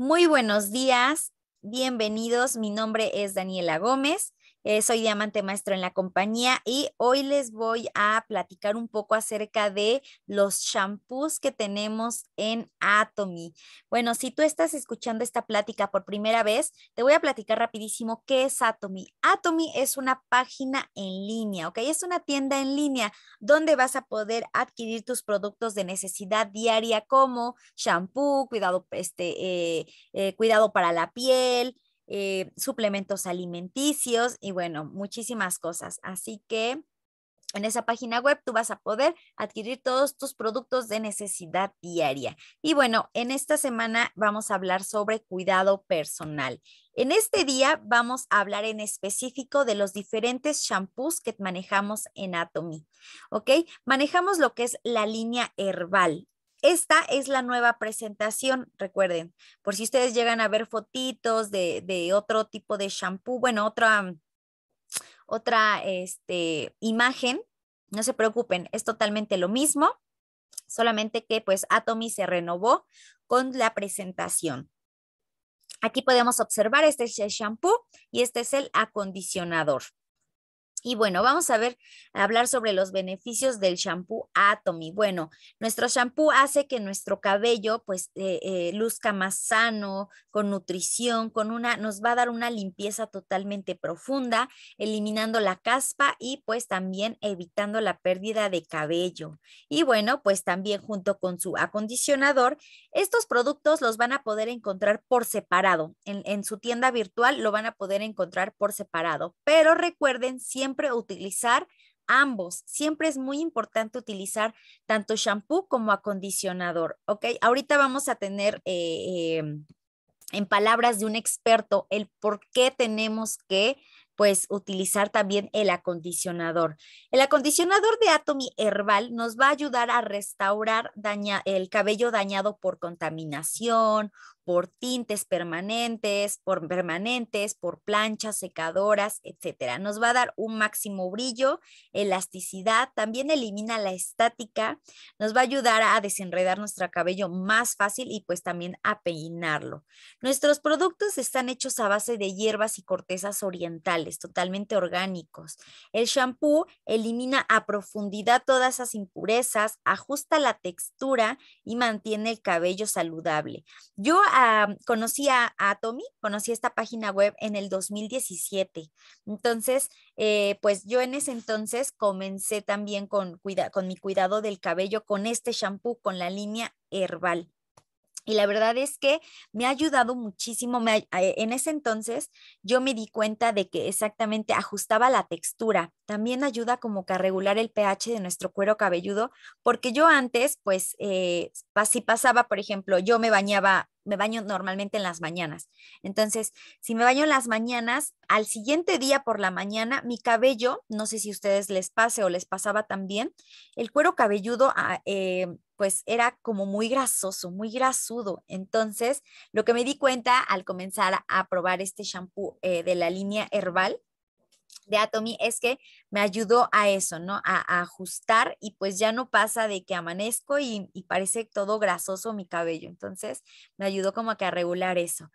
Muy buenos días, bienvenidos. Mi nombre es Daniela Gómez. Eh, soy diamante maestro en la compañía y hoy les voy a platicar un poco acerca de los shampoos que tenemos en Atomy. Bueno, si tú estás escuchando esta plática por primera vez, te voy a platicar rapidísimo qué es Atomy. Atomy es una página en línea, ¿ok? Es una tienda en línea donde vas a poder adquirir tus productos de necesidad diaria como shampoo, cuidado, este, eh, eh, cuidado para la piel, eh, suplementos alimenticios y bueno, muchísimas cosas. Así que en esa página web tú vas a poder adquirir todos tus productos de necesidad diaria. Y bueno, en esta semana vamos a hablar sobre cuidado personal. En este día vamos a hablar en específico de los diferentes shampoos que manejamos en Atomy. ¿Ok? Manejamos lo que es la línea herbal. Esta es la nueva presentación, recuerden, por si ustedes llegan a ver fotitos de, otro tipo de shampoo, bueno, otra, mm, otra este, imagen, no se preocupen, es totalmente lo mismo, solamente que pues Atomy se renovó con la presentación. Aquí podemos observar, este es el shampoo y este es el acondicionador. Y bueno, vamos a ver, a hablar sobre los beneficios del shampoo Atomy. Bueno, nuestro shampoo hace que nuestro cabello pues eh, eh, luzca más sano, con nutrición, con una, nos va a dar una limpieza totalmente profunda, eliminando la caspa y pues también evitando la pérdida de cabello. Y bueno, pues también junto con su acondicionador, estos productos los van a poder encontrar por separado. En, en su tienda virtual lo van a poder encontrar por separado, pero recuerden siempre siempre utilizar ambos. Siempre es muy importante utilizar tanto shampoo como acondicionador, ¿ok? Ahorita vamos a tener eh, em, en palabras de un experto el por qué tenemos que pues utilizar también el acondicionador. El acondicionador de Atomy Herbal nos va a ayudar a restaurar daña, el cabello dañado por contaminación por tintes permanentes, por permanentes, por planchas, secadoras, etcétera. Nos va a dar un máximo brillo, elasticidad, también elimina la estática, nos va a ayudar a desenredar nuestro cabello más fácil y pues también a peinarlo. Nuestros productos están hechos a base de hierbas y cortezas orientales, totalmente orgánicos. El shampoo elimina a profundidad todas esas impurezas, ajusta la textura y mantiene el cabello saludable. Yo conocía mm, conocí a, Tommy, conocí esta página web en el 2017. Entonces, eh, pues yo en ese entonces comencé también con, con mi cuidado del cabello, con este shampoo, con la línea herbal. Y la verdad es que me ha ayudado muchísimo. Eh, en ese entonces yo me di cuenta de que exactamente ajustaba la textura. También ayuda como que a regular el pH de nuestro cuero cabelludo, porque yo antes, pues, eh, si pasaba, por ejemplo, yo me bañaba me baño normalmente en las mañanas. Entonces, si me baño en las mañanas, al siguiente día por la mañana, mi cabello, no sé si a ustedes les pase o les pasaba también, el cuero cabelludo ah, eh, pues era como muy grasoso, muy grasudo. Entonces, lo que me di cuenta al comenzar a probar este shampoo eh, de la línea herbal de Atomy es que me ayudó a eso, ¿no? A, ajustar y pues ya no pasa de que amanezco y, y parece todo grasoso mi cabello. Entonces me ayudó como que a regular eso.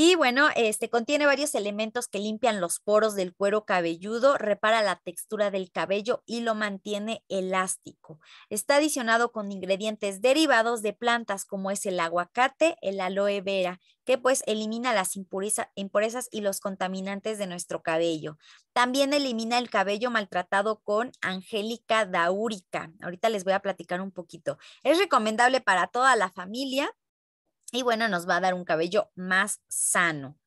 Y bueno, este contiene varios elementos que limpian los poros del cuero cabelludo, repara la textura del cabello y lo mantiene elástico. Está adicionado con ingredientes derivados de plantas como es el aguacate, el aloe vera, que pues elimina las impurezas y los contaminantes de nuestro cabello. También elimina el cabello maltratado con angélica daúrica. Ahorita les voy a platicar un poquito. Es recomendable para toda la familia y bueno, nos va a dar un cabello más sano.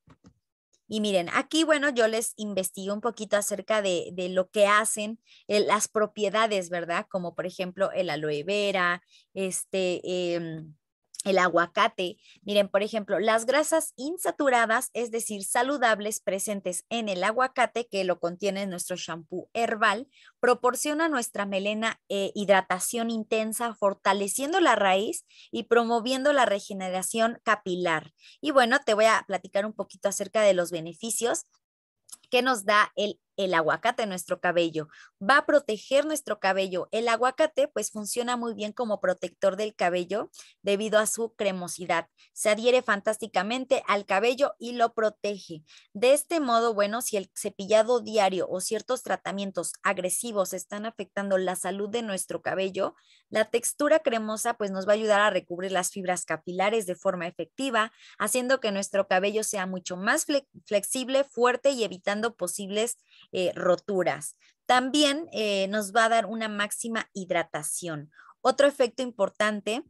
Y miren, aquí, bueno, yo les investigué un poquito acerca de, de lo que hacen, eh, las propiedades, ¿verdad? Como por ejemplo el aloe vera, este, em, el aguacate. Miren, por ejemplo, las grasas insaturadas, es decir, saludables presentes en el aguacate que lo contiene nuestro shampoo herbal, proporciona nuestra melena eh, hidratación intensa, fortaleciendo la raíz y promoviendo la regeneración capilar. Y bueno, te voy a platicar un poquito acerca de los beneficios que nos da el el aguacate en nuestro cabello, va a proteger nuestro cabello. El aguacate pues funciona muy bien como protector del cabello debido a su cremosidad. Se adhiere fantásticamente al cabello y lo protege. De este modo, bueno, si el cepillado diario o ciertos tratamientos agresivos están afectando la salud de nuestro cabello, la textura cremosa pues nos va a ayudar a recubrir las fibras capilares de forma efectiva, haciendo que nuestro cabello sea mucho más flexible, fuerte y evitando posibles eh, roturas. También eh, nos va a dar una máxima hidratación. Otro efecto importante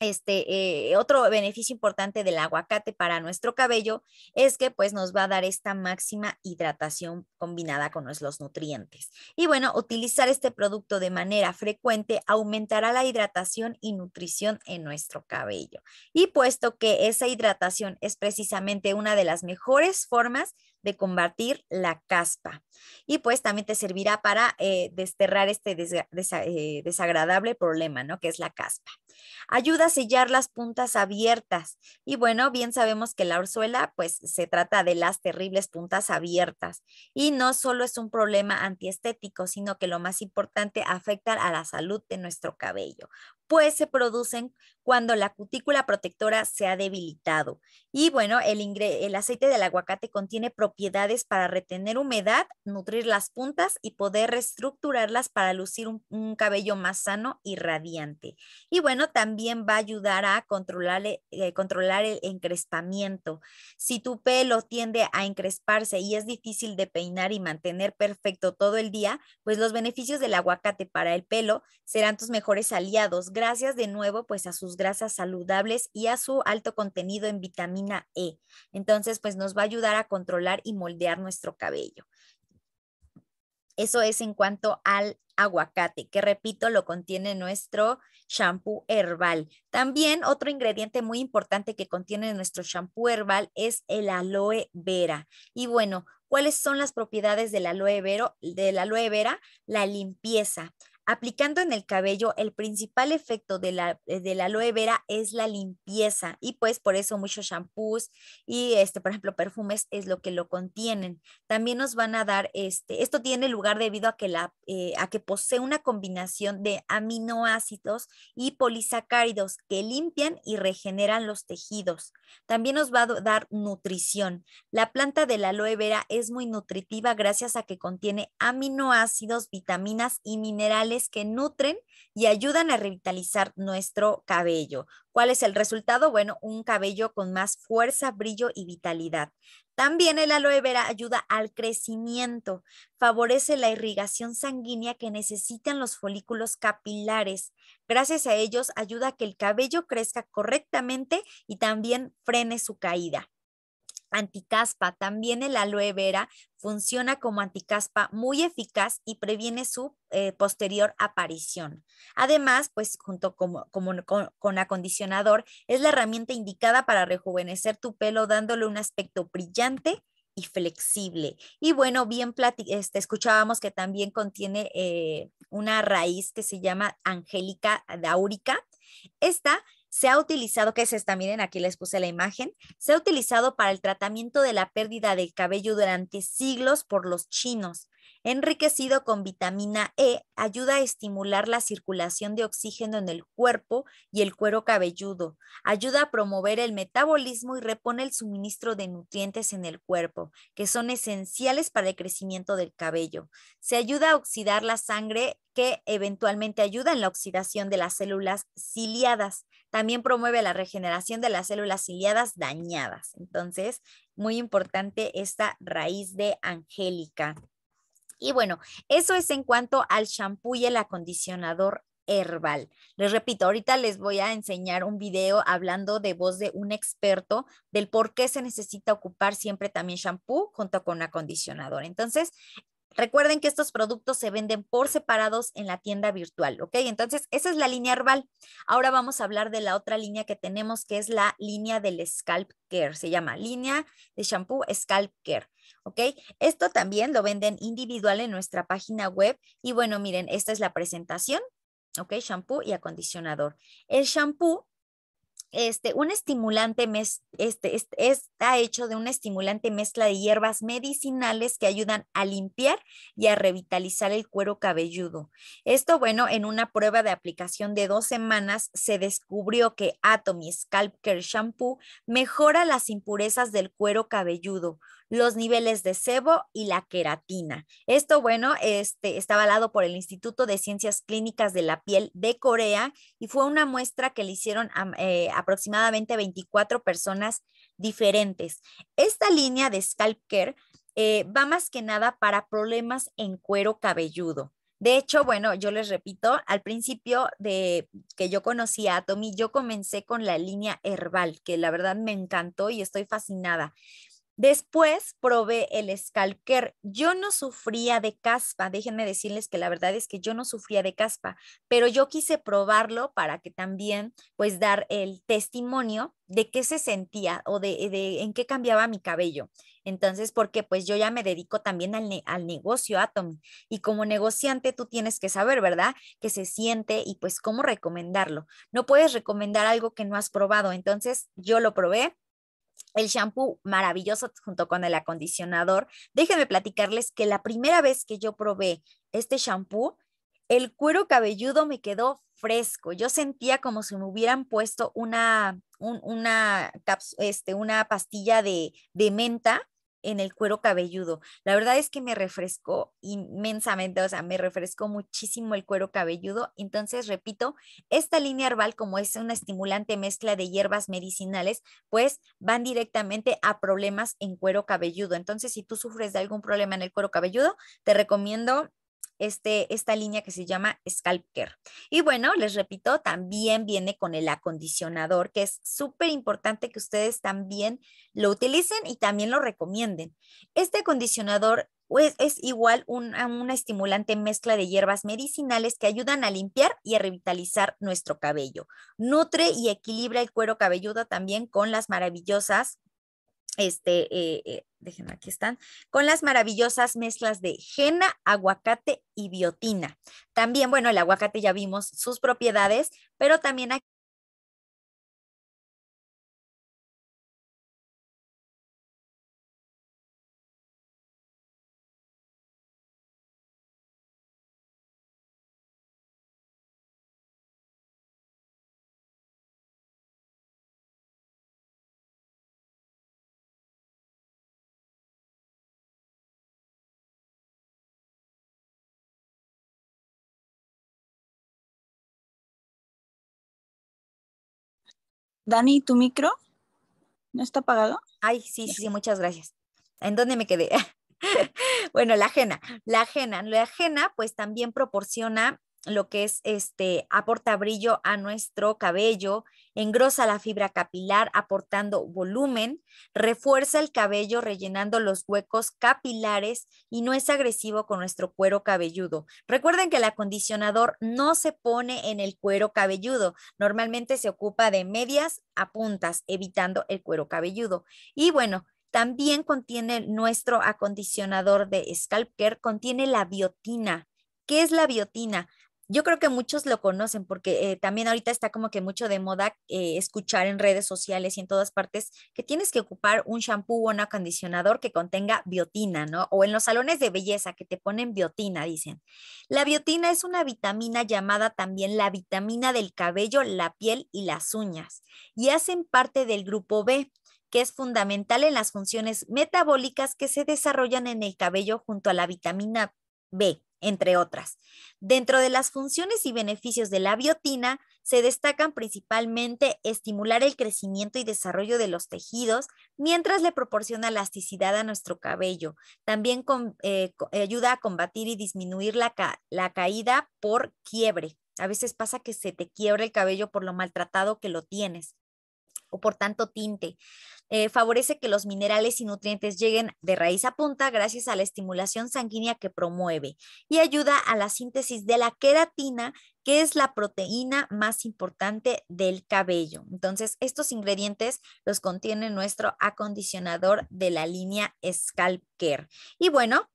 este, eh, otro beneficio importante del aguacate para nuestro cabello es que pues nos va a dar esta máxima hidratación combinada con los nutrientes. Y bueno, utilizar este producto de manera frecuente aumentará la hidratación y nutrición en nuestro cabello. Y puesto que esa hidratación es precisamente una de las mejores formas de combatir la caspa. Y pues también te servirá para eh, desterrar este eh, desagradable problema, ¿no? Que es la caspa. Ayuda a sellar las puntas abiertas. Y bueno, bien sabemos que la orzuela, pues se trata de las terribles puntas abiertas. Y no solo es un problema antiestético, sino que lo más importante afecta a la salud de nuestro cabello pues se producen cuando la cutícula protectora se ha debilitado. Y bueno, el, el aceite del aguacate contiene propiedades para retener humedad, nutrir las puntas y poder reestructurarlas para lucir un, cabello más sano y radiante. Y bueno, también va a ayudar a controlar, eh, controlar el encrespamiento. Si tu pelo tiende a encresparse y es difícil de peinar y mantener perfecto todo el día, pues los beneficios del aguacate para el pelo serán tus mejores aliados gracias de nuevo pues a sus grasas saludables y a su alto contenido en vitamina E. Entonces pues nos va a ayudar a controlar y moldear nuestro cabello. Eso es en cuanto al aguacate, que repito, lo contiene nuestro shampoo herbal. También otro ingrediente muy importante que contiene nuestro shampoo herbal es el aloe vera. Y bueno, ¿cuáles son las propiedades del aloe Del aloe vera, la limpieza. Aplicando en el cabello, el principal efecto de la, eh, de aloe vera es la limpieza y pues por eso muchos shampoos y este, por ejemplo, perfumes es lo que lo contienen. También nos van a dar, este, esto tiene lugar debido a que, la, eh, a que posee una combinación de aminoácidos y polisacáridos que limpian y regeneran los tejidos. También nos va a dar nutrición. La planta de la aloe vera es muy nutritiva gracias a que contiene aminoácidos, vitaminas y minerales que nutren y ayudan a revitalizar nuestro cabello. ¿Cuál es el resultado? Bueno, un cabello con más fuerza, brillo y vitalidad. También el aloe vera ayuda al crecimiento, favorece la irrigación sanguínea que necesitan los folículos capilares. Gracias a ellos ayuda a que el cabello crezca correctamente y también frene su caída anticaspa. También el aloe vera funciona como anticaspa muy eficaz y previene su eh, posterior aparición. Además, pues junto como, con, acondicionador, es la herramienta indicada para rejuvenecer tu pelo dándole un aspecto brillante y flexible. Y bueno, bien este, escuchábamos que también contiene eh, una raíz que se llama angélica daurica. Esta se ha utilizado, que es esta, miren, aquí les puse la imagen, se ha utilizado para el tratamiento de la pérdida del cabello durante siglos por los chinos enriquecido con vitamina E, ayuda a estimular la circulación de oxígeno en el cuerpo y el cuero cabelludo, ayuda a promover el metabolismo y repone el suministro de nutrientes en el cuerpo, que son esenciales para el crecimiento del cabello. Se ayuda a oxidar la sangre que eventualmente ayuda en la oxidación de las células ciliadas. También promueve la regeneración de las células ciliadas dañadas. Entonces, muy importante esta raíz de angélica. Y bueno, eso es en cuanto al shampoo y el acondicionador herbal. Les repito, ahorita les voy a enseñar un video hablando de voz de un experto del por qué se necesita ocupar siempre también shampoo junto con acondicionador. Entonces, Recuerden que estos productos se venden por separados en la tienda virtual, ¿ok? Entonces, esa es la línea herbal. Ahora vamos a hablar de la otra línea que tenemos, que es la línea del Scalp Care. Se llama línea de shampoo Scalp Care, ¿ok? Esto también lo venden individual en nuestra página web. Y bueno, miren, esta es la presentación, ¿ok? Shampoo y acondicionador. El shampoo este, un estimulante está hecho de un estimulante mezcla de hierbas medicinales que ayudan a limpiar y a revitalizar el cuero cabelludo. Esto, bueno, en una prueba de aplicación de dos semanas se descubrió que Atomy Scalp Care Shampoo mejora las impurezas del cuero cabelludo, los niveles de sebo y la queratina. Esto, bueno, este, está avalado por el Instituto de Ciencias Clínicas de la Piel de Corea y fue una muestra que le hicieron a, eh, aproximadamente 24 personas diferentes. Esta línea de scalp care eh, va más que nada para problemas en cuero cabelludo. De hecho, bueno, yo les repito, al principio de que yo conocí a Tommy, yo comencé con la línea herbal, que la verdad me encantó y estoy fascinada. Después probé el Scalker. Yo no sufría de caspa. Déjenme decirles que la verdad es que yo no sufría de caspa, pero yo quise probarlo para que también pues dar el testimonio de qué se sentía o de, en qué cambiaba mi cabello. Entonces, porque pues yo ya me dedico también al, negocio Atom y como negociante tú tienes que saber, ¿verdad? Que se siente y pues cómo recomendarlo. No puedes recomendar algo que no has probado. Entonces, yo lo probé el shampoo maravilloso junto con el acondicionador. Déjenme platicarles que la primera vez que yo probé este shampoo, el cuero cabelludo me quedó fresco. Yo sentía como si me hubieran puesto una, este, una, pastilla de, de menta en el cuero cabelludo. La verdad es que me refrescó inmensamente, o sea, me refrescó muchísimo el cuero cabelludo. Entonces, repito, esta línea herbal, como es una estimulante mezcla de hierbas medicinales, pues van directamente a problemas en cuero cabelludo. Entonces, si tú sufres de algún problema en el cuero cabelludo, te recomiendo este, esta línea que se llama Scalp Care. Y bueno, les repito, también viene con el acondicionador, que es súper importante que ustedes también lo utilicen y también lo recomienden. Este acondicionador pues, es igual a una estimulante mezcla de hierbas medicinales que ayudan a limpiar y a revitalizar nuestro cabello. Nutre y equilibra el cuero cabelludo también con las maravillosas este, eh, eh aquí están, con las maravillosas mezclas de jena, aguacate y biotina. También, bueno, el aguacate ya vimos sus propiedades, pero también aquí... Dani, ¿tu micro? ¿No está apagado? Ay, sí, sí, muchas gracias. ¿En dónde me quedé? bueno, la ajena, la ajena, la ajena pues también proporciona lo que es este, aporta brillo a nuestro cabello, engrosa la fibra capilar aportando volumen, refuerza el cabello rellenando los huecos capilares y no es agresivo con nuestro cuero cabelludo. Recuerden que el acondicionador no se pone en el cuero cabelludo, normalmente se ocupa de medias a puntas, evitando el cuero cabelludo. Y bueno, también contiene nuestro acondicionador de Scalp Care, contiene la biotina. ¿Qué es la biotina? yo creo que muchos lo conocen porque eh, también ahorita está como que mucho de moda eh, escuchar en redes sociales y en todas partes que tienes que ocupar un shampoo o un acondicionador que contenga biotina, ¿no? O en los salones de belleza que te ponen biotina, dicen. La biotina es una vitamina llamada también la vitamina del cabello, la piel y las uñas y hacen parte del grupo B que es fundamental en las funciones metabólicas que se desarrollan en el cabello junto a la vitamina B, entre otras. Dentro de las funciones y beneficios de la biotina, se destacan principalmente estimular el crecimiento y desarrollo de los tejidos, mientras le proporciona elasticidad a nuestro cabello. También eh, ayuda a combatir y disminuir la, la caída por quiebre. A veces pasa que se te quiebra el cabello por lo maltratado que lo tienes o por tanto tinte. Eh, favorece que los minerales y nutrientes lleguen de raíz a punta gracias a la estimulación sanguínea que promueve y ayuda a la síntesis de la queratina, que es la proteína más importante del cabello. Entonces, estos ingredientes los contiene nuestro acondicionador de la línea Scalp Care. Y bueno,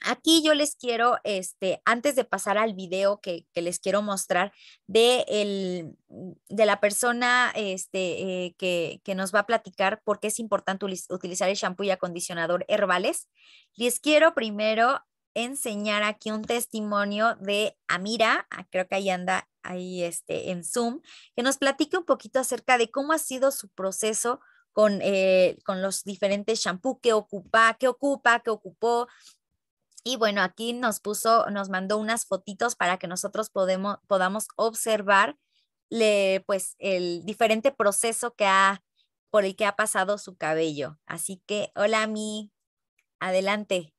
Aquí yo les quiero, este, antes de pasar al video que, les quiero mostrar de, el, mm, de la persona este, eh, que, que, nos va a platicar por qué es importante utilizar el shampoo y acondicionador herbales, les quiero primero enseñar aquí un testimonio de Amira, ah, creo que ahí anda ahí este, en Zoom, que nos platique un poquito acerca de cómo ha sido su proceso con, eh, con los diferentes shampoos que ocupa, que ocupa, que ocupó, y bueno, aquí nos puso, nos mandó unas fotitos para que nosotros podamos observar le, pues el diferente proceso que ha, por el que ha pasado su cabello. Así que, hola mi, adelante.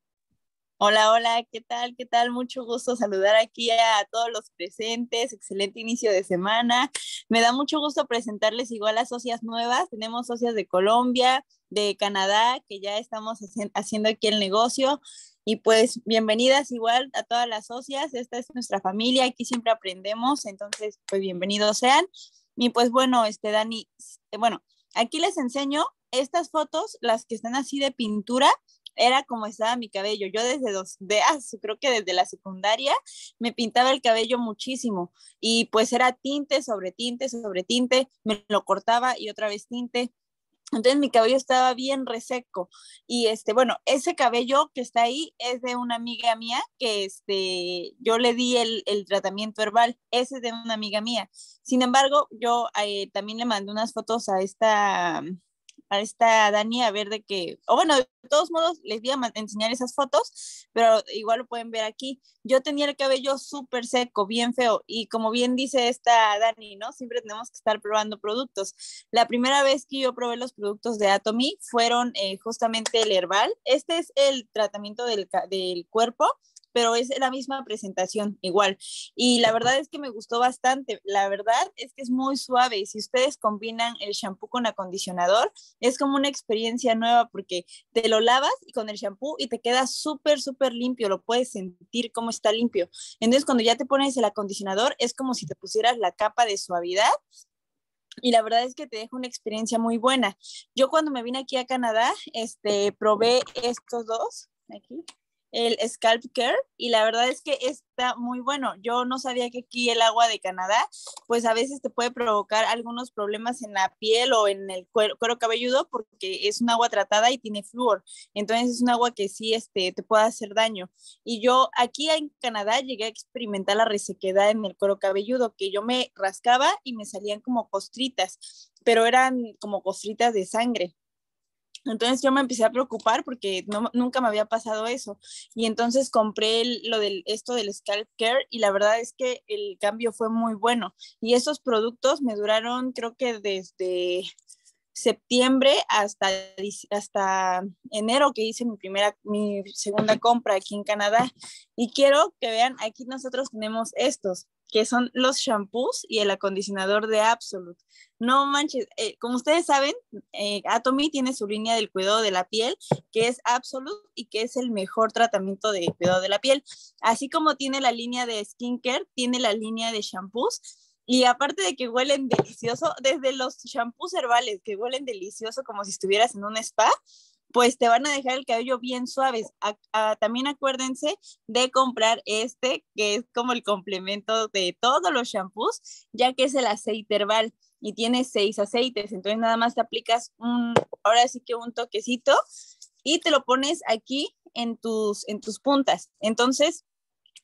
Hola, hola, ¿qué tal? ¿Qué tal? Mucho gusto saludar aquí a todos los presentes. Excelente inicio de semana. Me da mucho gusto presentarles igual a socias nuevas. Tenemos socias de Colombia, de Canadá, que ya estamos haciendo aquí el negocio. Y pues bienvenidas igual a todas las socias, esta es nuestra familia, aquí siempre aprendemos, entonces pues bienvenidos sean. Y pues bueno, este Dani, este, bueno, aquí les enseño estas fotos, las que están así de pintura, era como estaba mi cabello. Yo desde dos, de, ah, creo que desde la secundaria me pintaba el cabello muchísimo y pues era tinte sobre tinte sobre tinte, me lo cortaba y otra vez tinte entonces mi cabello estaba bien reseco y este, bueno, ese cabello que está ahí es de una amiga mía que este, yo le di el, tratamiento herbal, ese es de una amiga mía. Sin embargo, yo eh, también le mandé unas fotos a esta, a esta Dani a ver de que, o bueno, de todos modos les voy a enseñar esas fotos, pero igual lo pueden ver aquí. Yo tenía el cabello súper seco, bien feo, y como bien dice esta Dani, ¿no? Siempre tenemos que estar probando productos. La primera vez que yo probé los productos de Atomy fueron eh, justamente el herbal. Este es el tratamiento del, del cuerpo pero es la misma presentación, igual. Y la verdad es que me gustó bastante. La verdad es que es muy suave. Y si ustedes combinan el shampoo con acondicionador, es como una experiencia nueva porque te lo lavas y con el shampoo y te queda súper, súper limpio. Lo puedes sentir cómo está limpio. Entonces, cuando ya te pones el acondicionador, es como si te pusieras la capa de suavidad y la verdad es que te deja una experiencia muy buena. Yo cuando me vine aquí a Canadá, este, probé estos dos, aquí, el Scalp Care y la verdad es que está muy bueno. Yo no sabía que aquí el agua de Canadá pues a veces te puede provocar algunos problemas en la piel o en el cuero, cabelludo porque es un agua tratada y tiene flúor. Entonces es un agua que sí este, te puede hacer daño. Y yo aquí en Canadá llegué a experimentar la resequedad en el cuero cabelludo que yo me rascaba y me salían como costritas, pero eran como costritas de sangre entonces yo me empecé a preocupar porque nunca me había pasado eso. Y entonces compré lo del, esto del scalp care y la verdad es que el cambio fue muy bueno. Y esos productos me duraron creo que desde septiembre hasta, hasta enero que hice mi primera, mi segunda compra aquí en Canadá. Y quiero que vean, aquí nosotros tenemos estos que son los shampoos y el acondicionador de Absolute. No manches, eh, como ustedes saben, eh, Atomy tiene su línea del cuidado de la piel, que es Absolute y que es el mejor tratamiento de cuidado de la piel. Así como tiene la línea de skincare, tiene la línea de shampoos. Y aparte de que huelen delicioso, desde los shampoos herbales que huelen delicioso como si estuvieras en un spa, pues te van a dejar el cabello bien suaves. también acuérdense de comprar este, que es como el complemento de todos los shampoos, ya que es el aceite herbal y tiene seis aceites. Entonces nada más te aplicas un, ahora sí que un toquecito y te lo pones aquí en tus, en tus puntas. Entonces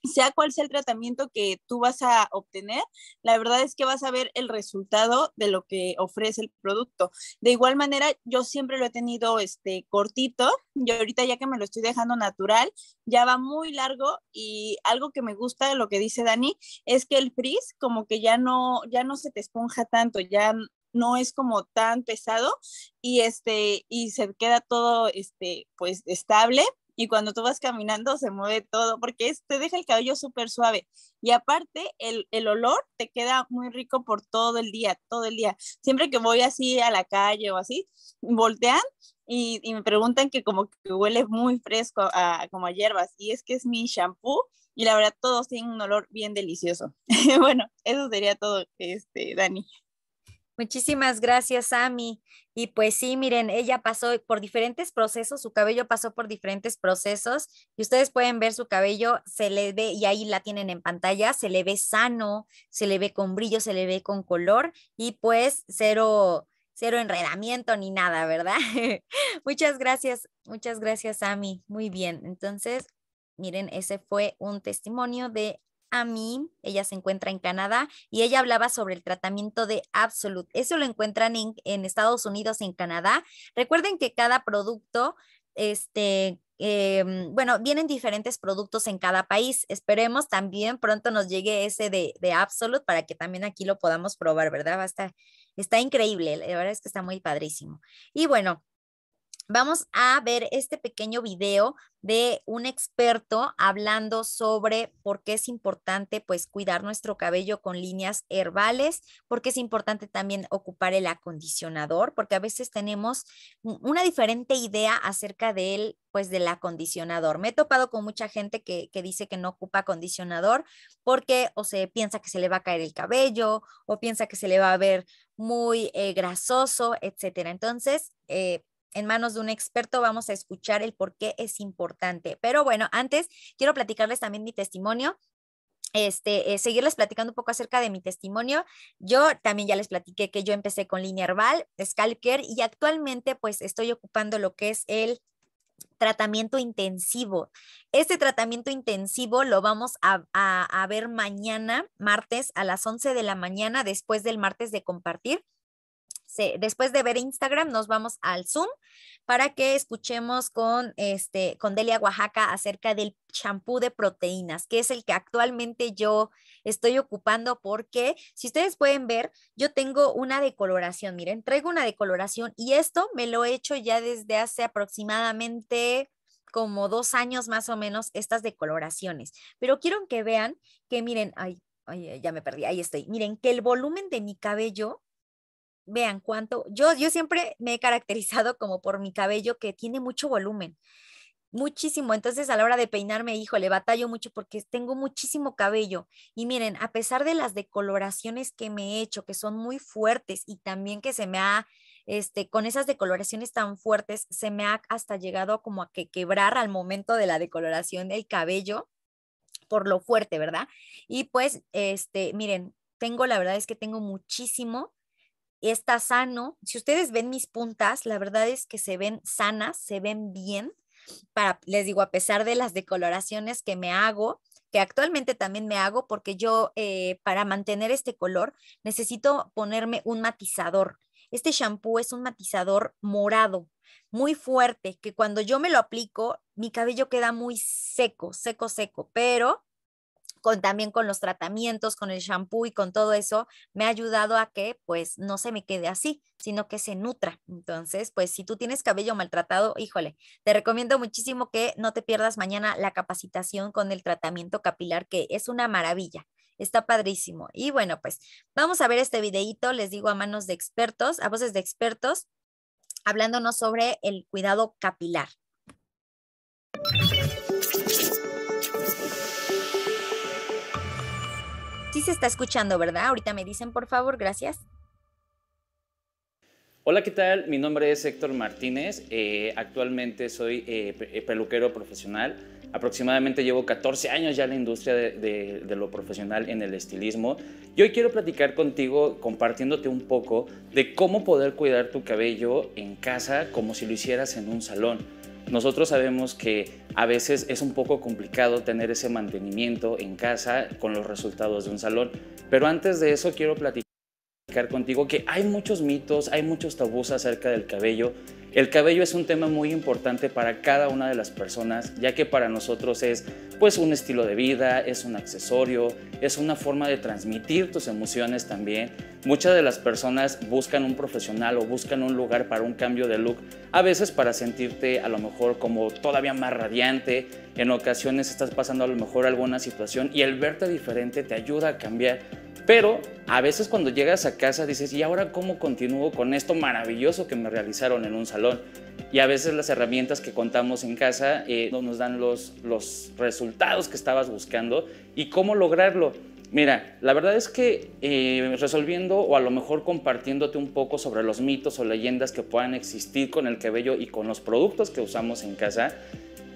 sea cual sea el tratamiento que tú vas a obtener, la verdad es que vas a ver el resultado de lo que ofrece el producto. De igual manera, yo siempre lo he tenido este cortito y ahorita ya que me lo estoy dejando natural, ya va muy largo y algo que me gusta de lo que dice Dani es que el frizz como que ya no ya no se te esponja tanto, ya no es como tan pesado y este y se queda todo este pues estable y cuando tú vas caminando se mueve todo porque te deja el cabello súper suave y aparte el, olor te queda muy rico por todo el día, todo el día. Siempre que voy así a la calle o así, voltean y, me preguntan que como que huele muy fresco a, como a hierbas y es que es mi shampoo y la verdad todos tienen un olor bien delicioso. bueno, eso sería todo, este, Dani. Muchísimas gracias, Ami. Y pues sí, miren, ella pasó por diferentes procesos, su cabello pasó por diferentes procesos y ustedes pueden ver su cabello, se le ve, y ahí la tienen en pantalla, se le ve sano, se le ve con brillo, se le ve con color y pues cero, cero enredamiento ni nada, ¿verdad? muchas gracias, muchas gracias, Amy Muy bien, entonces, miren, ese fue un testimonio de mí, ella se encuentra en Canadá y ella hablaba sobre el tratamiento de Absolute. Eso lo encuentran en, Estados Unidos en Canadá. Recuerden que cada producto, este, em, bueno, vienen diferentes productos en cada país. Esperemos también pronto nos llegue ese de, de Absolute para que también aquí lo podamos probar, ¿verdad? Va está increíble, la verdad es que está muy padrísimo. Y bueno, vamos a ver este pequeño video de un experto hablando sobre por qué es importante pues cuidar nuestro cabello con líneas herbales, por qué es importante también ocupar el acondicionador, porque a veces tenemos una diferente idea acerca del pues del acondicionador. Me he topado con mucha gente que, dice que no ocupa acondicionador porque o se piensa que se le va a caer el cabello o piensa que se le va a ver muy eh, grasoso, etcétera. Entonces, eh, en manos de un experto vamos a escuchar el por qué es importante. Pero bueno, antes quiero platicarles también mi testimonio. Este, eh, seguirles platicando un poco acerca de mi testimonio. Yo también ya les platiqué que yo empecé con línea herbal, scalp y actualmente pues estoy ocupando lo que es el tratamiento intensivo. Este tratamiento intensivo lo vamos a, a, ver mañana, martes, a las 11 de la mañana, después del martes de compartir después de ver Instagram, nos vamos al Zoom para que escuchemos con, este, con Delia Oaxaca acerca del champú de proteínas, que es el que actualmente yo estoy ocupando porque, si ustedes pueden ver, yo tengo una decoloración, miren, traigo una decoloración y esto me lo he hecho ya desde hace aproximadamente como dos años más o menos estas decoloraciones. Pero quiero que vean que miren, ay, ay, ya me perdí, ahí estoy. Miren que el volumen de mi cabello vean cuánto, yo, yo siempre me he caracterizado como por mi cabello que tiene mucho volumen, muchísimo, entonces a la hora de peinarme, hijo, le batallo mucho porque tengo muchísimo cabello y miren, a pesar de las decoloraciones que me he hecho, que son muy fuertes y también que se me ha este, con esas decoloraciones tan fuertes, se me ha hasta llegado como a que quebrar al momento de la decoloración del cabello por lo fuerte, ¿verdad? Y pues, este, miren, tengo, la verdad es que tengo muchísimo está sano. Si ustedes ven mis puntas, la verdad es que se ven sanas, se ven bien. Para, les digo, a pesar de las decoloraciones que me hago, que actualmente también me hago, porque yo eh, para mantener este color necesito ponerme un matizador. Este shampoo es un matizador morado, muy fuerte, que cuando yo me lo aplico, mi cabello queda muy seco, seco, seco, pero también con los tratamientos, con el shampoo y con todo eso, me ha ayudado a que pues no se me quede así, sino que se nutra. Entonces, pues si tú tienes cabello maltratado, híjole, te recomiendo muchísimo que no te pierdas mañana la capacitación con el tratamiento capilar, que es una maravilla. Está padrísimo. Y bueno, pues vamos a ver este videito, les digo a manos de expertos, a voces de expertos, hablándonos sobre el cuidado capilar. se está escuchando, ¿verdad? Ahorita me dicen, por favor, gracias. Hola, ¿qué tal? Mi nombre es Héctor Martínez. Eh, actualmente soy eh, eh, peluquero profesional. Aproximadamente llevo 14 años ya en la industria de, de, lo profesional en el estilismo. Y hoy quiero platicar contigo, compartiéndote un poco de cómo poder cuidar tu cabello en casa como si lo hicieras en un salón. Nosotros sabemos que a veces es un poco complicado tener ese mantenimiento en casa con los resultados de un salón, pero antes de eso quiero platicar contigo que hay muchos mitos, hay muchos tabús acerca del cabello. El cabello es un tema muy importante para cada una de las personas, ya que para nosotros es pues un estilo de vida, es un accesorio, es una forma de transmitir tus emociones también. Muchas de las personas buscan un profesional o buscan un lugar para un cambio de look, a veces para sentirte a lo mejor como todavía más radiante, en ocasiones estás pasando a lo mejor alguna situación y el verte diferente te ayuda a cambiar pero a veces cuando llegas a casa dices, ¿y ahora cómo continúo con esto maravilloso que me realizaron en un salón? Y a veces las herramientas que contamos en casa eh, no nos dan los, los resultados que estabas buscando y cómo lograrlo. Mira, la verdad es que eh, resolviendo o a lo mejor compartiéndote un poco sobre los mitos o leyendas que puedan existir con el cabello y con los productos que usamos en casa,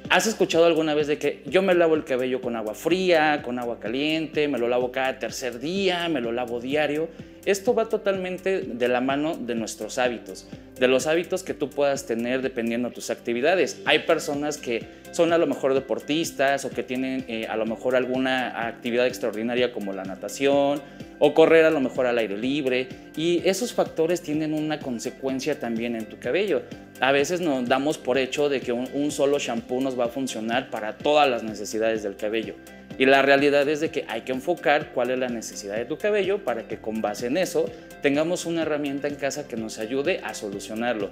¿Has escuchado alguna vez de que yo me lavo el cabello con agua fría, con agua caliente, me lo lavo cada tercer día, me lo lavo diario? Esto va totalmente de la mano de nuestros hábitos, de los hábitos que tú puedas tener dependiendo de tus actividades. Hay personas que son a lo mejor deportistas o que tienen eh, a lo mejor alguna actividad extraordinaria como la natación o correr a lo mejor al aire libre y esos factores tienen una consecuencia también en tu cabello. A veces nos damos por hecho de que un, solo shampoo nos va a funcionar para todas las necesidades del cabello y la realidad es de que hay que enfocar cuál es la necesidad de tu cabello para que con base en eso tengamos una herramienta en casa que nos ayude a solucionarlo.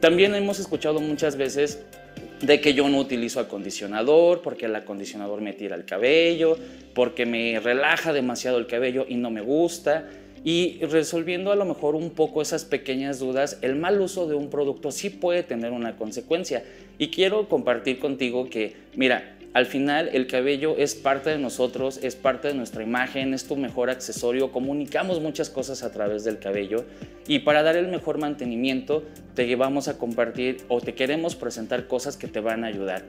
También hemos escuchado muchas veces de que yo no utilizo acondicionador, porque el acondicionador me tira el cabello, porque me relaja demasiado el cabello y no me gusta. Y resolviendo a lo mejor un poco esas pequeñas dudas, el mal uso de un producto sí puede tener una consecuencia. Y quiero compartir contigo que, mira, al final, el cabello es parte de nosotros, es parte de nuestra imagen, es tu mejor accesorio, comunicamos muchas cosas a través del cabello y para dar el mejor mantenimiento te llevamos a compartir o te queremos presentar cosas que te van a ayudar.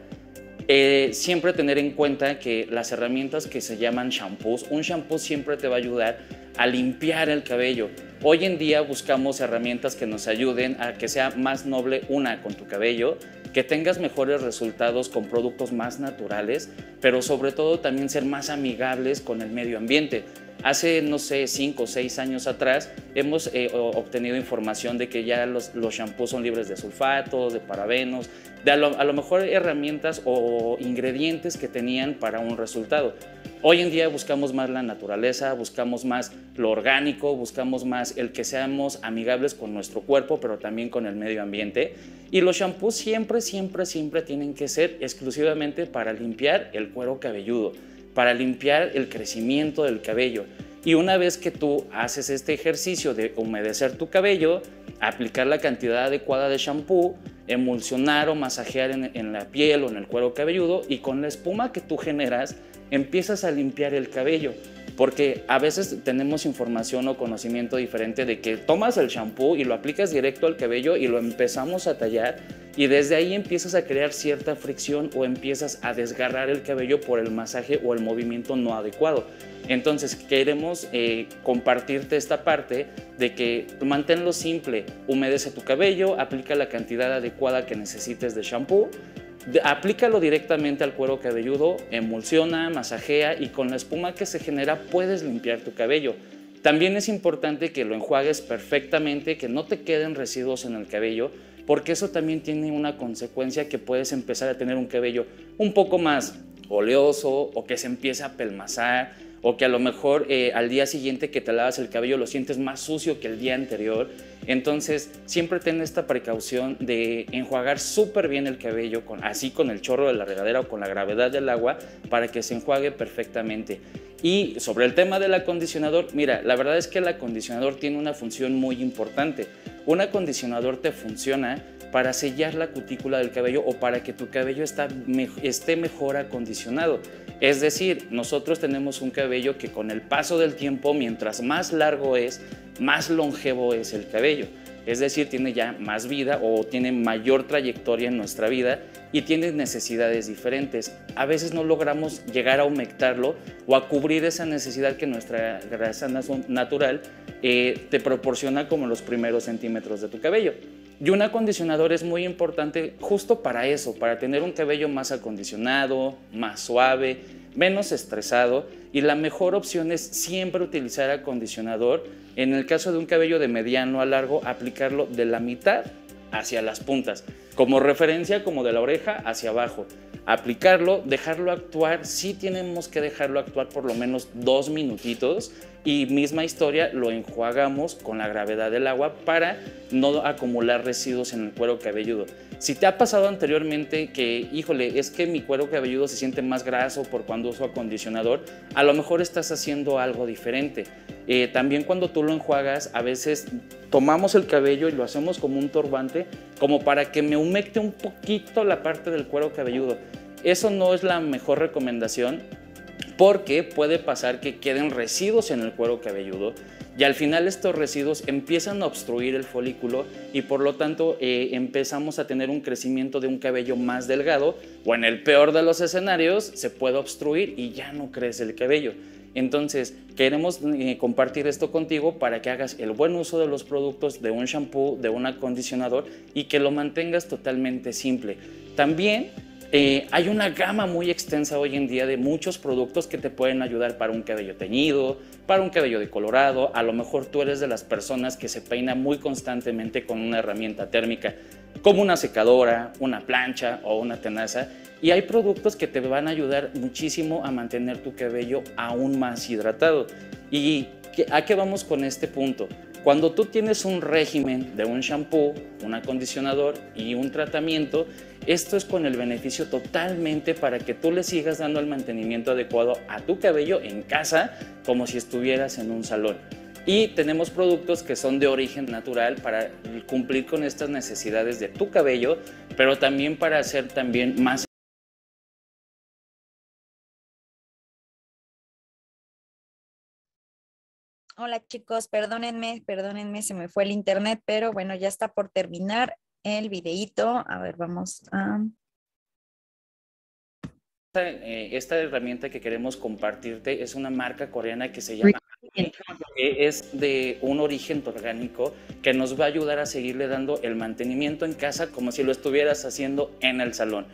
Eh, siempre tener en cuenta que las herramientas que se llaman shampoos, un shampoo siempre te va a ayudar a limpiar el cabello. Hoy en día buscamos herramientas que nos ayuden a que sea más noble una con tu cabello que tengas mejores resultados con productos más naturales, pero sobre todo también ser más amigables con el medio ambiente. Hace, no sé, cinco o seis años atrás hemos eh, obtenido información de que ya los, los shampoos son libres de sulfatos, de parabenos, de a lo mejor herramientas o ingredientes que tenían para un resultado. Hoy en día buscamos más la naturaleza, buscamos más lo orgánico, buscamos más el que seamos amigables con nuestro cuerpo, pero también con el medio ambiente. Y los shampoos siempre, siempre, siempre tienen que ser exclusivamente para limpiar el cuero cabelludo, para limpiar el crecimiento del cabello. Y una vez que tú haces este ejercicio de humedecer tu cabello, aplicar la cantidad adecuada de shampoo, emulsionar o masajear en, en la piel o en el cuero cabelludo y con la espuma que tú generas, empiezas a limpiar el cabello. Porque a veces tenemos información o conocimiento diferente de que tomas el shampoo y lo aplicas directo al cabello y lo empezamos a tallar y desde ahí empiezas a crear cierta fricción o empiezas a desgarrar el cabello por el masaje o el movimiento no adecuado. Entonces queremos eh, compartirte esta parte de que manténlo simple, humedece tu cabello, aplica la cantidad adecuada que necesites de shampoo aplícalo directamente al cuero cabelludo, emulsiona, masajea y con la espuma que se genera puedes limpiar tu cabello. También es importante que lo enjuagues perfectamente, que no te queden residuos en el cabello, porque eso también tiene una consecuencia que puedes empezar a tener un cabello un poco más oleoso o que se empieza a pelmazar o que a lo mejor eh, al día siguiente que te lavas el cabello lo sientes más sucio que el día anterior. Entonces siempre ten esta precaución de enjuagar súper bien el cabello, con, así con el chorro de la regadera o con la gravedad del agua, para que se enjuague perfectamente. Y sobre el tema del acondicionador, mira, la verdad es que el acondicionador tiene una función muy importante. Un acondicionador te funciona para sellar la cutícula del cabello o para que tu cabello esté mejor acondicionado. Es decir, nosotros tenemos un cabello que con el paso del tiempo, mientras más largo es, más longevo es el cabello es decir, tiene ya más vida o tiene mayor trayectoria en nuestra vida y tiene necesidades diferentes. A veces no logramos llegar a humectarlo o a cubrir esa necesidad que nuestra grasa natural eh, te proporciona como los primeros centímetros de tu cabello. Y un acondicionador es muy importante justo para eso, para tener un cabello más acondicionado, más suave, menos estresado y la mejor opción es siempre utilizar acondicionador. En el caso de un cabello de mediano a largo, aplicarlo de la mitad hacia las puntas, como referencia como de la oreja hacia abajo. Aplicarlo, dejarlo actuar, si tenemos que dejarlo actuar por lo menos dos minutitos y misma historia lo enjuagamos con la gravedad del agua para no acumular residuos en el cuero cabelludo. Si te ha pasado anteriormente que, híjole, es que mi cuero cabelludo se siente más graso por cuando uso acondicionador, a lo mejor estás haciendo algo diferente. Eh, también cuando tú lo enjuagas, a veces tomamos el cabello y lo hacemos como un turbante, como para que me humecte un poquito la parte del cuero cabelludo. Eso no es la mejor recomendación porque puede pasar que queden residuos en el cuero cabelludo y al final estos residuos empiezan a obstruir el folículo y por lo tanto eh, empezamos a tener un crecimiento de un cabello más delgado o en el peor de los escenarios se puede obstruir y ya no crece el cabello. Entonces, queremos eh, compartir esto contigo para que hagas el buen uso de los productos de un shampoo, de un acondicionador y que lo mantengas totalmente simple. También eh, hay una gama muy extensa hoy en día de muchos productos que te pueden ayudar para un cabello teñido, para un cabello decolorado. A lo mejor tú eres de las personas que se peina muy constantemente con una herramienta térmica, como una secadora, una plancha o una tenaza. Y hay productos que te van a ayudar muchísimo a mantener tu cabello aún más hidratado. ¿Y a qué vamos con este punto? Cuando tú tienes un régimen de un shampoo, un acondicionador y un tratamiento, esto es con el beneficio totalmente para que tú le sigas dando el mantenimiento adecuado a tu cabello en casa como si estuvieras en un salón. Y tenemos productos que son de origen natural para cumplir con estas necesidades de tu cabello, pero también para hacer también más Hola chicos, perdónenme, perdónenme, se me fue el internet, pero bueno, ya está por terminar el videíto. A ver, vamos a... Esta, eh, herramienta que queremos compartirte es una marca coreana que se llama es de un origen orgánico que nos va a ayudar a seguirle dando el mantenimiento en casa como si lo estuvieras haciendo en el salón.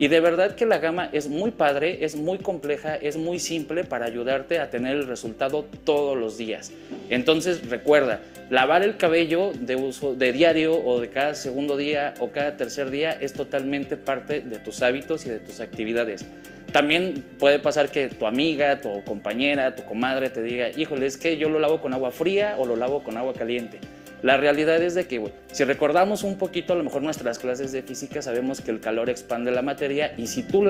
Y de verdad que la gama es muy padre, es muy compleja, es muy simple para ayudarte a tener el resultado todos los días. Entonces recuerda, lavar el cabello de uso de diario o de cada segundo día o cada tercer día es totalmente parte de tus hábitos y de tus actividades. También puede pasar que tu amiga, tu compañera, tu comadre te diga, híjole, es que yo lo lavo con agua fría o lo lavo con agua caliente. La realidad es de que, si recordamos un poquito, a lo mejor nuestras clases de física sabemos que el calor expande la materia y si tú la